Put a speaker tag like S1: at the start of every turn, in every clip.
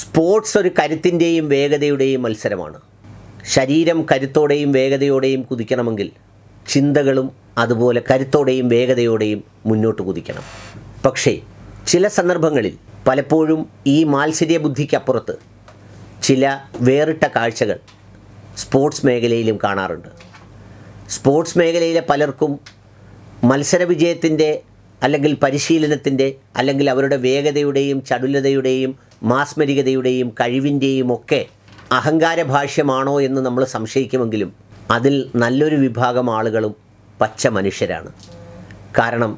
S1: sports ഒരു കരുത്തിൻ്റെയും വേഗതയുടെയും മത്സരമാണ് ശരീരം കരുത്തോടെയും വേഗതയോടെയും കുതിക്കണമെങ്കിൽ ചിന്തകളും അതുപോലെ കരുത്തോടെയും വേഗതയോടെയും മുന്നോട്ട് കുതിക്കണം പക്ഷേ ചില സന്ദർഭങ്ങളിൽ പലപ്പോഴും ഈ മാത്സര്യ ബുദ്ധിക്കപ്പുറത്ത് ചില വേറിട്ട കാഴ്ചകൾ സ്പോർട്സ് മേഖലയിലും കാണാറുണ്ട് സ്പോർട്സ് മേഖലയിലെ പലർക്കും മത്സരവിജയത്തിൻ്റെ അല്ലെങ്കിൽ പരിശീലനത്തിൻ്റെ അല്ലെങ്കിൽ അവരുടെ വേഗതയുടെയും ചടുലതയുടെയും മാസ്മരികതയുടെയും കഴിവിൻ്റെയും ഒക്കെ അഹങ്കാര ഭാഷ്യമാണോ എന്ന് നമ്മൾ സംശയിക്കുമെങ്കിലും അതിൽ നല്ലൊരു വിഭാഗം ആളുകളും പച്ച മനുഷ്യരാണ് കാരണം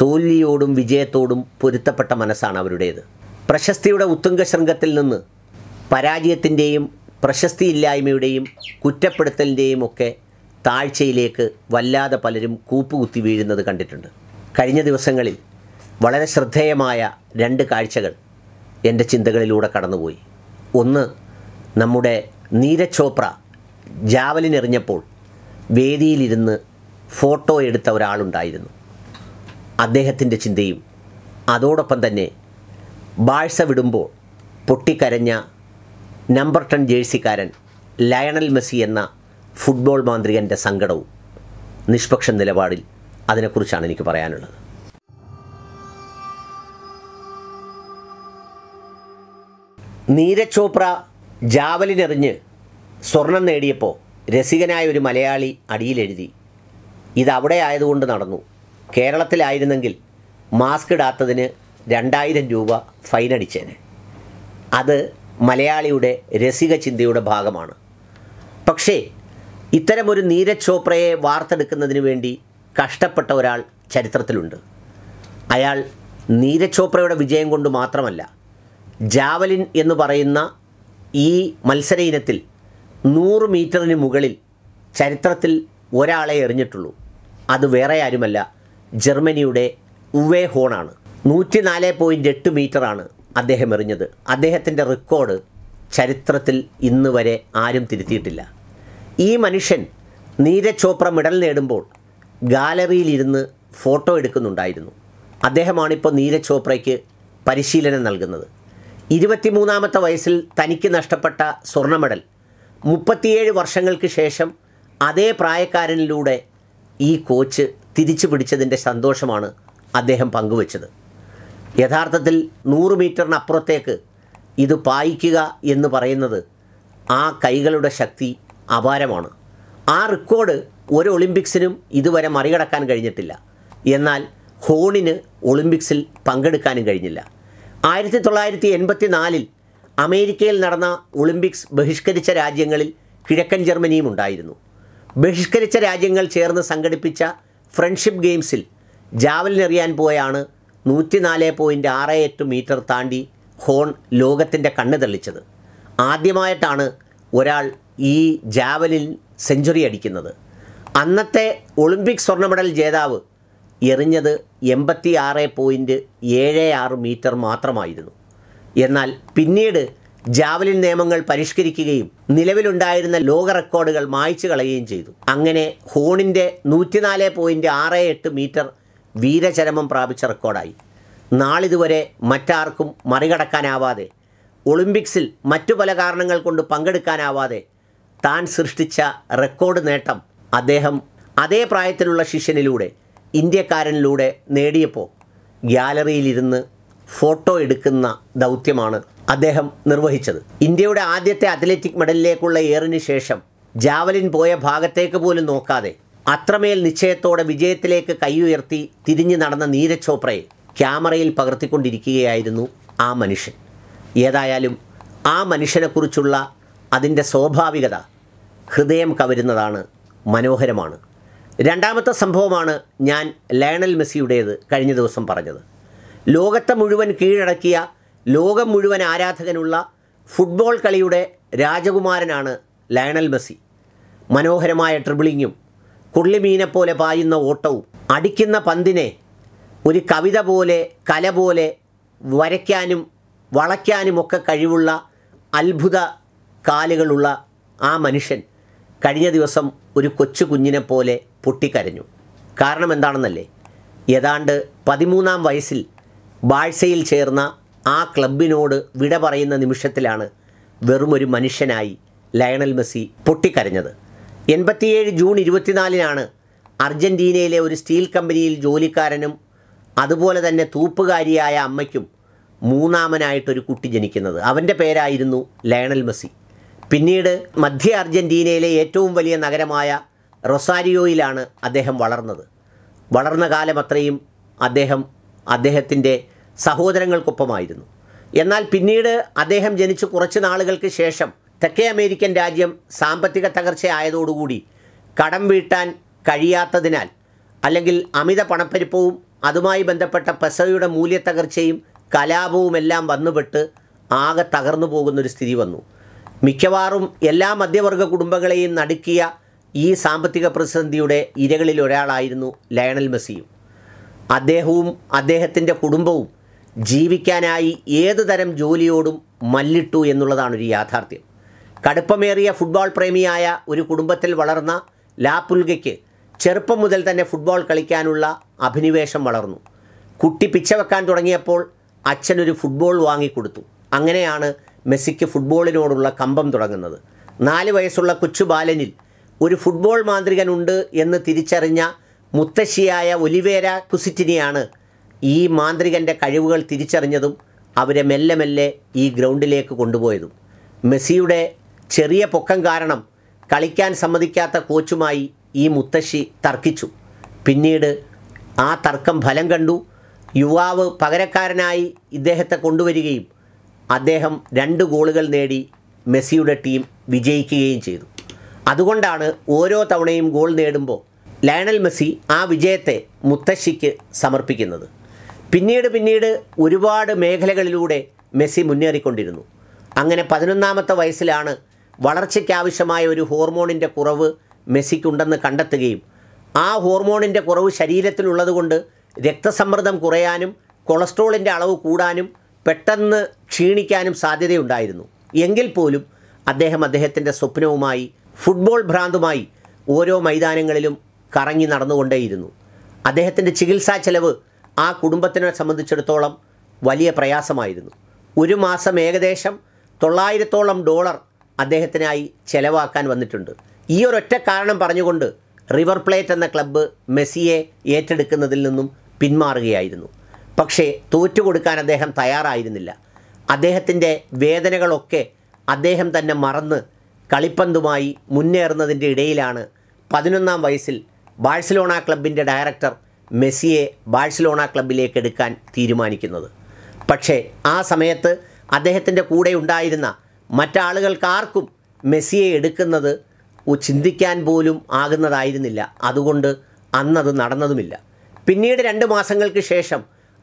S1: തോൽവിയോടും വിജയത്തോടും പൊരുത്തപ്പെട്ട മനസ്സാണ് അവരുടേത് പ്രശസ്തിയുടെ ഉത്തുംഗ ശൃംഗത്തിൽ നിന്ന് പരാജയത്തിൻ്റെയും പ്രശസ്തിയില്ലായ്മയുടെയും കുറ്റപ്പെടുത്തലിൻ്റെയും ഒക്കെ താഴ്ചയിലേക്ക് വല്ലാതെ പലരും കൂപ്പുകുത്തി വീഴുന്നത് കണ്ടിട്ടുണ്ട് കഴിഞ്ഞ ദിവസങ്ങളിൽ വളരെ ശ്രദ്ധേയമായ രണ്ട് കാഴ്ചകൾ എൻ്റെ ചിന്തകളിലൂടെ കടന്നുപോയി ഒന്ന് നമ്മുടെ നീരജ് ചോപ്ര ജാവലിൻ എറിഞ്ഞപ്പോൾ വേദിയിലിരുന്ന് ഫോട്ടോ എടുത്ത ഒരാളുണ്ടായിരുന്നു അദ്ദേഹത്തിൻ്റെ ചിന്തയും അതോടൊപ്പം തന്നെ ബാഴ്സ വിടുമ്പോൾ പൊട്ടിക്കരഞ്ഞ നമ്പർ ടെൻ ജേഴ്സിക്കാരൻ ലയണൽ മെസ്സി എന്ന ഫുട്ബോൾ മാന്ത്രികൻ്റെ സങ്കടവും നിഷ്പക്ഷ നിലപാടിൽ അതിനെക്കുറിച്ചാണ് എനിക്ക് പറയാനുള്ളത് നീരജ് ചോപ്ര ജാവലിനെറിഞ്ഞ് സ്വർണം നേടിയപ്പോൾ രസികനായ ഒരു മലയാളി അടിയിലെഴുതി ഇതവിടെ ആയതുകൊണ്ട് നടന്നു കേരളത്തിലായിരുന്നെങ്കിൽ മാസ്ക് ഇടാത്തതിന് രണ്ടായിരം രൂപ ഫൈൻ അടിച്ചേനെ അത് മലയാളിയുടെ രസിക ചിന്തയുടെ ഭാഗമാണ് പക്ഷേ ഇത്തരമൊരു നീരജ് ചോപ്രയെ വാർത്തെടുക്കുന്നതിന് വേണ്ടി കഷ്ടപ്പെട്ട ഒരാൾ ചരിത്രത്തിലുണ്ട് അയാൾ നീരജ് ചോപ്രയുടെ വിജയം കൊണ്ട് മാത്രമല്ല ജാവലിൻ എന്ന് പറയുന്ന ഈ മത്സര ഇനത്തിൽ നൂറ് മീറ്ററിന് മുകളിൽ ചരിത്രത്തിൽ ഒരാളെ എറിഞ്ഞിട്ടുള്ളൂ അത് വേറെ ആരുമല്ല ജർമ്മനിയുടെ ഉവേ ഹോണാണ് നൂറ്റി നാല് പോയിൻ്റ് എട്ട് മീറ്ററാണ് അദ്ദേഹം എറിഞ്ഞത് അദ്ദേഹത്തിൻ്റെ റെക്കോർഡ് ചരിത്രത്തിൽ ഇന്ന് വരെ ആരും തിരുത്തിയിട്ടില്ല ഈ മനുഷ്യൻ നീരജ് ചോപ്ര മെഡൽ നേടുമ്പോൾ ഗാലറിയിലിരുന്ന് ഫോട്ടോ എടുക്കുന്നുണ്ടായിരുന്നു അദ്ദേഹമാണിപ്പോൾ നീരജ് ചോപ്രയ്ക്ക് പരിശീലനം നൽകുന്നത് ഇരുപത്തിമൂന്നാമത്തെ വയസ്സിൽ തനിക്ക് നഷ്ടപ്പെട്ട സ്വർണ്ണമെഡൽ മുപ്പത്തിയേഴ് വർഷങ്ങൾക്ക് ശേഷം അതേ പ്രായക്കാരനിലൂടെ ഈ കോച്ച് തിരിച്ചു പിടിച്ചതിൻ്റെ സന്തോഷമാണ് അദ്ദേഹം പങ്കുവച്ചത് യഥാർത്ഥത്തിൽ നൂറ് മീറ്ററിനപ്പുറത്തേക്ക് ഇത് പായിക്കുക എന്ന് പറയുന്നത് ആ കൈകളുടെ ശക്തി അപാരമാണ് ആ റെക്കോർഡ് ഒരു ഒളിമ്പിക്സിനും ഇതുവരെ മറികടക്കാൻ കഴിഞ്ഞിട്ടില്ല എന്നാൽ ഹോണിന് ഒളിമ്പിക്സിൽ പങ്കെടുക്കാനും കഴിഞ്ഞില്ല ആയിരത്തി തൊള്ളായിരത്തി എൺപത്തി നാലിൽ അമേരിക്കയിൽ നടന്ന ഒളിമ്പിക്സ് ബഹിഷ്കരിച്ച രാജ്യങ്ങളിൽ കിഴക്കൻ ജർമ്മനിയും ഉണ്ടായിരുന്നു ബഹിഷ്കരിച്ച രാജ്യങ്ങൾ ചേർന്ന് സംഘടിപ്പിച്ച ഫ്രണ്ട്ഷിപ്പ് ഗെയിംസിൽ ജാവലിനെറിയാൻ പോയാണ് നൂറ്റിനാല് ആറ് എട്ട് മീറ്റർ താണ്ടി ഹോൺ ലോകത്തിൻ്റെ കണ്ണ് തെളിച്ചത് ആദ്യമായിട്ടാണ് ഒരാൾ ഈ ജാവലിൽ സെഞ്ചുറി അടിക്കുന്നത് അന്നത്തെ ഒളിമ്പിക് സ്വർണ്ണ മെഡൽ ജേതാവ് എറിഞ്ഞത് എൺപത്തി ആറ് പോയിൻറ്റ് ഏഴ് ആറ് മീറ്റർ മാത്രമായിരുന്നു എന്നാൽ പിന്നീട് ജാവലിൻ നിയമങ്ങൾ പരിഷ്കരിക്കുകയും നിലവിലുണ്ടായിരുന്ന ലോക റെക്കോർഡുകൾ മായ്ച്ചു കളയുകയും ചെയ്തു അങ്ങനെ ഹോണിൻ്റെ നൂറ്റിനാല് പോയിൻറ്റ് ആറ് എട്ട് മീറ്റർ വീരചരമം പ്രാപിച്ച റെക്കോർഡായി നാളിതുവരെ മറ്റാർക്കും മറികടക്കാനാവാതെ ഒളിമ്പിക്സിൽ മറ്റു പല കാരണങ്ങൾ കൊണ്ട് പങ്കെടുക്കാനാവാതെ താൻ സൃഷ്ടിച്ച റെക്കോർഡ് നേട്ടം അദ്ദേഹം അതേ പ്രായത്തിലുള്ള ശിഷ്യനിലൂടെ ഇന്ത്യക്കാരനിലൂടെ നേടിയപ്പോൾ ഗ്യാലറിയിലിരുന്ന് ഫോട്ടോ എടുക്കുന്ന ദൗത്യമാണ് അദ്ദേഹം നിർവഹിച്ചത് ഇന്ത്യയുടെ ആദ്യത്തെ അത്ലറ്റിക് മെഡലിലേക്കുള്ള ഏറിന് ശേഷം ജാവലിൻ പോയ ഭാഗത്തേക്ക് പോലും നോക്കാതെ അത്രമേൽ നിശ്ചയത്തോടെ വിജയത്തിലേക്ക് കൈയുയർത്തി തിരിഞ്ഞു നടന്ന നീരജ് ചോപ്രയെ ക്യാമറയിൽ പകർത്തിക്കൊണ്ടിരിക്കുകയായിരുന്നു ആ മനുഷ്യൻ ഏതായാലും ആ മനുഷ്യനെക്കുറിച്ചുള്ള അതിൻ്റെ സ്വാഭാവികത ഹൃദയം കവരുന്നതാണ് മനോഹരമാണ് രണ്ടാമത്തെ സംഭവമാണ് ഞാൻ ലയണൽ മെസ്സിയുടേത് കഴിഞ്ഞ ദിവസം പറഞ്ഞത് ലോകത്തെ മുഴുവൻ കീഴടക്കിയ ലോകം മുഴുവൻ ആരാധകനുള്ള ഫുട്ബോൾ കളിയുടെ രാജകുമാരനാണ് ലയണൽ മെസ്സി മനോഹരമായ ട്രിബിളിങ്ങും കുള്ളിമീനെ പോലെ പായുന്ന ഓട്ടവും അടിക്കുന്ന പന്തിനെ ഒരു കവിത പോലെ കല പോലെ വരയ്ക്കാനും വളയ്ക്കാനുമൊക്കെ കഴിവുള്ള അത്ഭുത കാലുകളുള്ള ആ മനുഷ്യൻ കഴിഞ്ഞ ദിവസം ഒരു കൊച്ചു കുഞ്ഞിനെ പോലെ പൊട്ടിക്കരഞ്ഞു കാരണം എന്താണെന്നല്ലേ ഏതാണ്ട് പതിമൂന്നാം വയസ്സിൽ ബാഴ്സയിൽ ചേർന്ന ആ ക്ലബിനോട് വിട പറയുന്ന നിമിഷത്തിലാണ് വെറുമൊരു മനുഷ്യനായി ലയണൽ മെസ്സി പൊട്ടിക്കരഞ്ഞത് എൺപത്തിയേഴ് ജൂൺ ഇരുപത്തിനാലിനാണ് അർജൻറ്റീനയിലെ ഒരു സ്റ്റീൽ കമ്പനിയിൽ ജോലിക്കാരനും അതുപോലെ തന്നെ തൂപ്പുകാരിയായ അമ്മയ്ക്കും മൂന്നാമനായിട്ടൊരു കുട്ടി ജനിക്കുന്നത് അവൻ്റെ പേരായിരുന്നു ലയണൽ മെസ്സി പിന്നീട് മധ്യ അർജൻറ്റീനയിലെ ഏറ്റവും വലിയ നഗരമായ റൊസാരിയോയിലാണ് അദ്ദേഹം വളർന്നത് വളർന്ന കാലമത്രയും അദ്ദേഹം അദ്ദേഹത്തിൻ്റെ സഹോദരങ്ങൾക്കൊപ്പമായിരുന്നു എന്നാൽ പിന്നീട് അദ്ദേഹം ജനിച്ച് കുറച്ച് നാളുകൾക്ക് ശേഷം തെക്കേ അമേരിക്കൻ രാജ്യം സാമ്പത്തിക തകർച്ചയായതോടുകൂടി കടം വീട്ടാൻ കഴിയാത്തതിനാൽ അല്ലെങ്കിൽ അമിത പണപ്പെരുപ്പവും അതുമായി ബന്ധപ്പെട്ട പെസയുടെ മൂല്യത്തകർച്ചയും കലാപവുമെല്ലാം വന്നുപെട്ട് ആകെ തകർന്നു പോകുന്നൊരു സ്ഥിതി വന്നു മിക്കവാറും എല്ലാ മധ്യവർഗ കുടുംബങ്ങളെയും നടുക്കിയ ഈ സാമ്പത്തിക പ്രതിസന്ധിയുടെ ഇരകളിൽ ഒരാളായിരുന്നു ലയണൽ മെസ്സിയും അദ്ദേഹവും അദ്ദേഹത്തിൻ്റെ കുടുംബവും ജീവിക്കാനായി ഏത് തരം ജോലിയോടും മല്ലിട്ടു എന്നുള്ളതാണ് ഒരു യാഥാർത്ഥ്യം കടുപ്പമേറിയ ഫുട്ബോൾ പ്രേമിയായ ഒരു കുടുംബത്തിൽ വളർന്ന ലാപുൽഗയ്ക്ക് ചെറുപ്പം മുതൽ തന്നെ ഫുട്ബോൾ കളിക്കാനുള്ള അഭിനിവേശം വളർന്നു കുട്ടി പിച്ചവെക്കാൻ തുടങ്ങിയപ്പോൾ അച്ഛനൊരു ഫുട്ബോൾ വാങ്ങിക്കൊടുത്തു അങ്ങനെയാണ് മെസ്സിക്ക് ഫുട്ബോളിനോടുള്ള കമ്പം തുടങ്ങുന്നത് നാല് വയസ്സുള്ള കൊച്ചു ബാലനിൽ ഒരു ഫുട്ബോൾ മാന്ത്രികനുണ്ട് എന്ന് തിരിച്ചറിഞ്ഞ മുത്തശ്ശിയായ ഒലിവേര കുസിറ്റിനിയാണ് ഈ മാന്ത്രികൻ്റെ കഴിവുകൾ തിരിച്ചറിഞ്ഞതും അവരെ മെല്ലെ മെല്ലെ ഈ ഗ്രൗണ്ടിലേക്ക് കൊണ്ടുപോയതും മെസ്സിയുടെ ചെറിയ പൊക്കം കാരണം കളിക്കാൻ സമ്മതിക്കാത്ത കോച്ചുമായി ഈ മുത്തശ്ശി തർക്കിച്ചു പിന്നീട് ആ തർക്കം ഫലം കണ്ടു യുവാവ് പകരക്കാരനായി ഇദ്ദേഹത്തെ കൊണ്ടുവരികയും അദ്ദേഹം രണ്ട് ഗോളുകൾ നേടി മെസ്സിയുടെ ടീം വിജയിക്കുകയും ചെയ്തു അതുകൊണ്ടാണ് ഓരോ തവണയും ഗോൾ നേടുമ്പോൾ ലയണൽ മെസ്സി ആ വിജയത്തെ മുത്തശ്ശിക്ക് സമർപ്പിക്കുന്നത് പിന്നീട് പിന്നീട് ഒരുപാട് മേഖലകളിലൂടെ മെസ്സി മുന്നേറിക്കൊണ്ടിരുന്നു അങ്ങനെ പതിനൊന്നാമത്തെ വയസ്സിലാണ് വളർച്ചയ്ക്കാവശ്യമായ ഒരു ഹോർമോണിൻ്റെ കുറവ് മെസ്സിക്കുണ്ടെന്ന് കണ്ടെത്തുകയും ആ ഹോർമോണിൻ്റെ കുറവ് ശരീരത്തിലുള്ളതുകൊണ്ട് രക്തസമ്മർദ്ദം കുറയാനും കൊളസ്ട്രോളിൻ്റെ അളവ് കൂടാനും പെട്ടെന്ന് ക്ഷീണിക്കാനും സാധ്യതയുണ്ടായിരുന്നു എങ്കിൽ പോലും അദ്ദേഹം അദ്ദേഹത്തിൻ്റെ സ്വപ്നവുമായി ഫുട്ബോൾ ഭ്രാന്തുമായി ഓരോ മൈതാനങ്ങളിലും കറങ്ങി നടന്നുകൊണ്ടേയിരുന്നു അദ്ദേഹത്തിൻ്റെ ചികിത്സാ ചെലവ് ആ കുടുംബത്തിനെ സംബന്ധിച്ചിടത്തോളം വലിയ പ്രയാസമായിരുന്നു ഒരു മാസം ഏകദേശം തൊള്ളായിരത്തോളം ഡോളർ അദ്ദേഹത്തിനായി ചെലവാക്കാൻ വന്നിട്ടുണ്ട് ഈ ഒരൊറ്റ കാരണം പറഞ്ഞുകൊണ്ട് റിവർ പ്ലേറ്റ് എന്ന ക്ലബ്ബ് മെസ്സിയെ ഏറ്റെടുക്കുന്നതിൽ നിന്നും പിന്മാറുകയായിരുന്നു പക്ഷേ തോറ്റുകൊടുക്കാൻ അദ്ദേഹം തയ്യാറായിരുന്നില്ല അദ്ദേഹത്തിൻ്റെ വേദനകളൊക്കെ അദ്ദേഹം തന്നെ മറന്ന് കളിപ്പന്തുമായി മുന്നേറുന്നതിൻ്റെ ഇടയിലാണ് പതിനൊന്നാം വയസ്സിൽ ബാഴ്സലോണ ക്ലബിൻ്റെ ഡയറക്ടർ മെസ്സിയെ ബാഴ്സലോണ ക്ലബിലേക്ക് എടുക്കാൻ തീരുമാനിക്കുന്നത് പക്ഷേ ആ സമയത്ത് അദ്ദേഹത്തിൻ്റെ കൂടെ ഉണ്ടായിരുന്ന മറ്റാളുകൾക്കാർക്കും മെസ്സിയെ എടുക്കുന്നത് ചിന്തിക്കാൻ പോലും ആകുന്നതായിരുന്നില്ല അതുകൊണ്ട് അന്നത് നടന്നതുമില്ല പിന്നീട് രണ്ട് മാസങ്ങൾക്ക് ശേഷം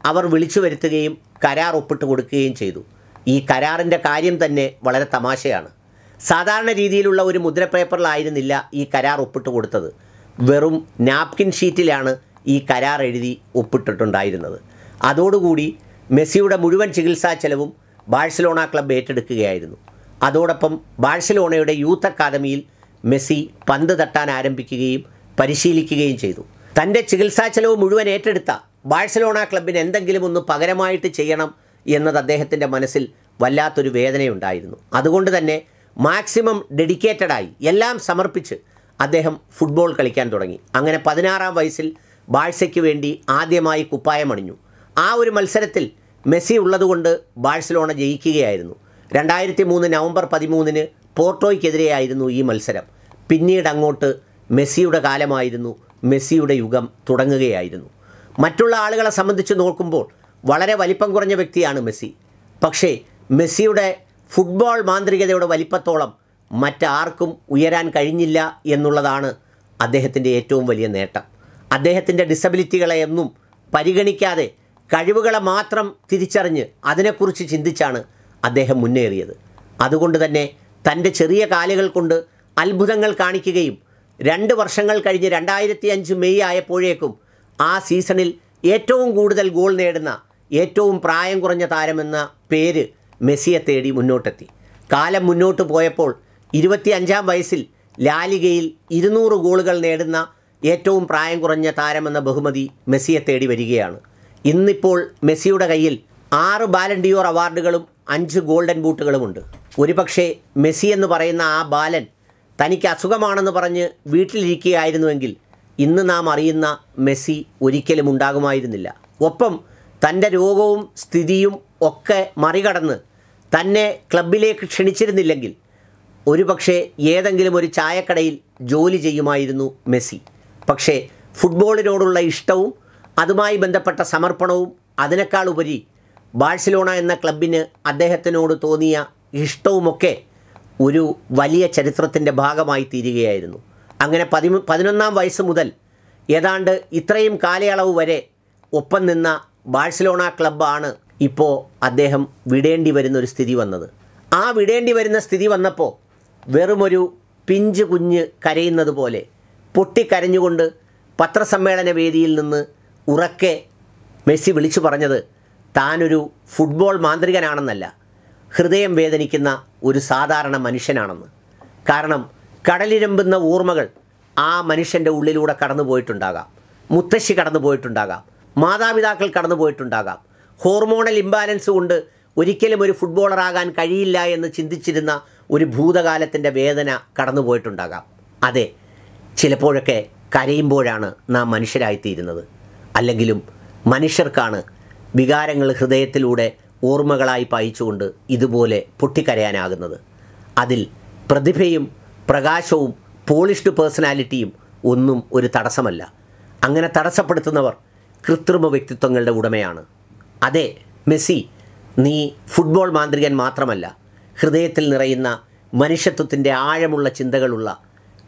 S1: അവർ വിളിച്ചു വരുത്തുകയും കരാർ ഒപ്പിട്ട് കൊടുക്കുകയും ചെയ്തു ഈ കരാറിൻ്റെ കാര്യം തന്നെ വളരെ തമാശയാണ് സാധാരണ രീതിയിലുള്ള ഒരു മുദ്ര പേപ്പറിലായിരുന്നില്ല ഈ കരാർ ഒപ്പിട്ട് കൊടുത്തത് വെറും നാപ്കിൻ ഷീറ്റിലാണ് ഈ കരാർ എഴുതി ഒപ്പിട്ടിട്ടുണ്ടായിരുന്നത് അതോടുകൂടി മെസ്സിയുടെ മുഴുവൻ ചികിത്സാ ചെലവും ബാഴ്സലോണ ക്ലബ് ഏറ്റെടുക്കുകയായിരുന്നു അതോടൊപ്പം ബാഴ്സലോണയുടെ യൂത്ത് അക്കാദമിയിൽ മെസ്സി പന്ത് തട്ടാൻ ആരംഭിക്കുകയും പരിശീലിക്കുകയും ചെയ്തു തൻ്റെ ചികിത്സാ ചെലവ് മുഴുവൻ ഏറ്റെടുത്ത ബാഴ്സലോണ ക്ലബിന് എന്തെങ്കിലും ഒന്ന് പകരമായിട്ട് ചെയ്യണം എന്നത് അദ്ദേഹത്തിൻ്റെ മനസ്സിൽ വല്ലാത്തൊരു വേദനയുണ്ടായിരുന്നു അതുകൊണ്ട് തന്നെ മാക്സിമം ഡെഡിക്കേറ്റഡായി എല്ലാം സമർപ്പിച്ച് അദ്ദേഹം ഫുട്ബോൾ കളിക്കാൻ തുടങ്ങി അങ്ങനെ പതിനാറാം വയസ്സിൽ ബാഴ്സയ്ക്ക് വേണ്ടി ആദ്യമായി കുപ്പായമണിഞ്ഞു ആ ഒരു മത്സരത്തിൽ മെസ്സി ഉള്ളതുകൊണ്ട് ബാഴ്സലോണ ജയിക്കുകയായിരുന്നു രണ്ടായിരത്തി മൂന്ന് നവംബർ പതിമൂന്നിന് പോർട്ടോയ്ക്കെതിരെയായിരുന്നു ഈ മത്സരം പിന്നീട് അങ്ങോട്ട് മെസ്സിയുടെ കാലമായിരുന്നു മെസ്സിയുടെ യുഗം തുടങ്ങുകയായിരുന്നു മറ്റുള്ള ആളുകളെ സംബന്ധിച്ച് നോക്കുമ്പോൾ വളരെ വലിപ്പം കുറഞ്ഞ വ്യക്തിയാണ് മെസ്സി പക്ഷേ മെസ്സിയുടെ ഫുട്ബോൾ മാന്ത്രികതയുടെ വലിപ്പത്തോളം മറ്റാർക്കും ഉയരാൻ കഴിഞ്ഞില്ല എന്നുള്ളതാണ് അദ്ദേഹത്തിൻ്റെ ഏറ്റവും വലിയ നേട്ടം അദ്ദേഹത്തിൻ്റെ ഡിസബിലിറ്റികളെ എന്നും പരിഗണിക്കാതെ കഴിവുകളെ മാത്രം തിരിച്ചറിഞ്ഞ് അതിനെക്കുറിച്ച് ചിന്തിച്ചാണ് അദ്ദേഹം മുന്നേറിയത് അതുകൊണ്ട് തന്നെ തൻ്റെ ചെറിയ കാലുകൾ കൊണ്ട് അത്ഭുതങ്ങൾ കാണിക്കുകയും രണ്ട് വർഷങ്ങൾ കഴിഞ്ഞ് രണ്ടായിരത്തി അഞ്ച് മെയ് ആയപ്പോഴേക്കും ആ സീസണിൽ ഏറ്റവും കൂടുതൽ ഗോൾ നേടുന്ന ഏറ്റവും പ്രായം കുറഞ്ഞ താരമെന്ന പേര് മെസ്സിയെ തേടി മുന്നോട്ടെത്തി കാലം മുന്നോട്ട് പോയപ്പോൾ ഇരുപത്തി അഞ്ചാം വയസ്സിൽ ലാലികയിൽ ഇരുന്നൂറ് ഗോളുകൾ നേടുന്ന ഏറ്റവും പ്രായം കുറഞ്ഞ താരമെന്ന ബഹുമതി മെസ്സിയെ തേടി വരികയാണ് ഇന്നിപ്പോൾ മെസ്സിയുടെ കയ്യിൽ ആറ് ബാലൻഡിയോർ അവാർഡുകളും അഞ്ച് ഗോൾഡൻ ബൂട്ടുകളുമുണ്ട് ഒരുപക്ഷെ മെസ്സി എന്ന് പറയുന്ന ആ ബാലൻ തനിക്ക് അസുഖമാണെന്ന് പറഞ്ഞ് വീട്ടിലിരിക്കുകയായിരുന്നുവെങ്കിൽ ഇന്ന് നാം അറിയുന്ന മെസ്സി ഒരിക്കലും ഉണ്ടാകുമായിരുന്നില്ല ഒപ്പം തൻ്റെ രോഗവും സ്ഥിതിയും ഒക്കെ മറികടന്ന് തന്നെ ക്ലബിലേക്ക് ക്ഷണിച്ചിരുന്നില്ലെങ്കിൽ ഒരുപക്ഷെ ഏതെങ്കിലും ഒരു ചായക്കടയിൽ ജോലി ചെയ്യുമായിരുന്നു മെസ്സി പക്ഷേ ഫുട്ബോളിനോടുള്ള ഇഷ്ടവും അതുമായി ബന്ധപ്പെട്ട സമർപ്പണവും അതിനേക്കാൾ ഉപരി ബാഴ്സലോണ എന്ന ക്ലബിന് അദ്ദേഹത്തിനോട് തോന്നിയ ഇഷ്ടവുമൊക്കെ ഒരു വലിയ ചരിത്രത്തിൻ്റെ ഭാഗമായി തീരുകയായിരുന്നു അങ്ങനെ പതിമ പതിനൊന്നാം വയസ്സ് മുതൽ ഏതാണ്ട് ഇത്രയും കാലയളവ് വരെ ഒപ്പം നിന്ന ബാഴ്സലോണ ക്ലബ്ബാണ് ഇപ്പോൾ അദ്ദേഹം വിടേണ്ടി വരുന്ന ഒരു സ്ഥിതി വന്നത് ആ വിടേണ്ടി വരുന്ന സ്ഥിതി വന്നപ്പോൾ വെറുമൊരു പിഞ്ച് കുഞ്ഞ് കരയുന്നത് പോലെ പൊട്ടിക്കരഞ്ഞുകൊണ്ട് പത്രസമ്മേളന വേദിയിൽ നിന്ന് ഉറക്കെ മെസ്സി വിളിച്ചു പറഞ്ഞത് താനൊരു ഫുട്ബോൾ മാന്ത്രികനാണെന്നല്ല ഹൃദയം വേദനിക്കുന്ന ഒരു സാധാരണ മനുഷ്യനാണെന്ന് കാരണം കടലിരമ്പുന്ന ഓർമ്മകൾ ആ മനുഷ്യൻ്റെ ഉള്ളിലൂടെ കടന്നു പോയിട്ടുണ്ടാകാം മുത്തശ്ശി കടന്നു പോയിട്ടുണ്ടാകാം മാതാപിതാക്കൾ കടന്നു പോയിട്ടുണ്ടാകാം ഹോർമോണൽ ഇംബാലൻസ് കൊണ്ട് ഒരിക്കലും ഒരു ഫുട്ബോളറാകാൻ കഴിയില്ല എന്ന് ചിന്തിച്ചിരുന്ന ഒരു ഭൂതകാലത്തിൻ്റെ വേദന കടന്നു പോയിട്ടുണ്ടാകാം അതെ ചിലപ്പോഴൊക്കെ കരയുമ്പോഴാണ് നാം മനുഷ്യരായിത്തീരുന്നത് അല്ലെങ്കിലും മനുഷ്യർക്കാണ് വികാരങ്ങൾ ഹൃദയത്തിലൂടെ ഓർമ്മകളായി പായിച്ചുകൊണ്ട് ഇതുപോലെ പൊട്ടിക്കരയാനാകുന്നത് അതിൽ പ്രതിഭയും പ്രകാശവും പോളിഷ്ഡ് പേഴ്സണാലിറ്റിയും ഒന്നും ഒരു തടസ്സമല്ല അങ്ങനെ തടസ്സപ്പെടുത്തുന്നവർ കൃത്രിമ വ്യക്തിത്വങ്ങളുടെ ഉടമയാണ് അതെ മെസ്സി നീ ഫുട്ബോൾ മാന്ത്രികൻ മാത്രമല്ല ഹൃദയത്തിൽ നിറയുന്ന മനുഷ്യത്വത്തിൻ്റെ ആഴമുള്ള ചിന്തകളുള്ള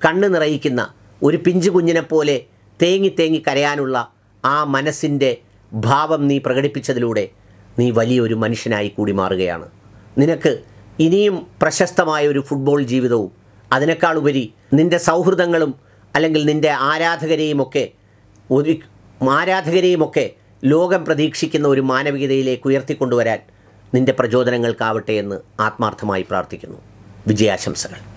S1: കണ്ണ് നിറയിക്കുന്ന ഒരു പിഞ്ചു കുഞ്ഞിനെപ്പോലെ തേങ്ങി തേങ്ങി കരയാനുള്ള ആ മനസ്സിൻ്റെ ഭാവം നീ പ്രകടിപ്പിച്ചതിലൂടെ നീ വലിയൊരു മനുഷ്യനായി കൂടി മാറുകയാണ് നിനക്ക് ഇനിയും പ്രശസ്തമായ ഒരു ഫുട്ബോൾ ജീവിതവും അതിനേക്കാൾ ഉപരി നിൻ്റെ സൗഹൃദങ്ങളും അല്ലെങ്കിൽ നിൻ്റെ ആരാധകരെയുമൊക്കെ ഒരു ആരാധകരെയുമൊക്കെ ലോകം പ്രതീക്ഷിക്കുന്ന ഒരു മാനവികതയിലേക്ക് ഉയർത്തിക്കൊണ്ടുവരാൻ നിൻ്റെ പ്രചോദനങ്ങൾക്കാവട്ടെ എന്ന് ആത്മാർത്ഥമായി പ്രാർത്ഥിക്കുന്നു വിജയാശംസകൾ